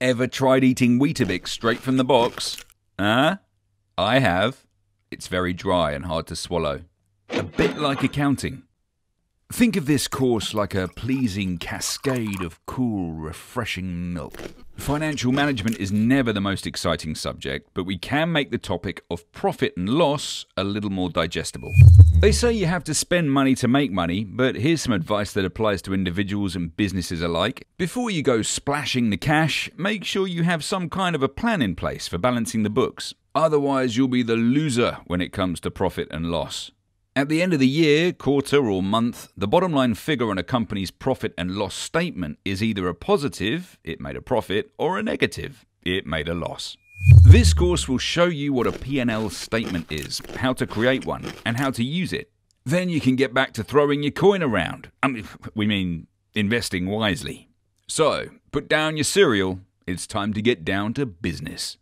ever tried eating Weetabix straight from the box? Huh? I have. It's very dry and hard to swallow. A bit like accounting. Think of this course like a pleasing cascade of cool, refreshing milk. Financial management is never the most exciting subject, but we can make the topic of profit and loss a little more digestible. They say you have to spend money to make money, but here's some advice that applies to individuals and businesses alike. Before you go splashing the cash, make sure you have some kind of a plan in place for balancing the books. Otherwise, you'll be the loser when it comes to profit and loss. At the end of the year, quarter, or month, the bottom line figure on a company's profit and loss statement is either a positive, it made a profit, or a negative, it made a loss. This course will show you what a P&L statement is, how to create one, and how to use it. Then you can get back to throwing your coin around. I mean, we mean investing wisely. So, put down your cereal. It's time to get down to business.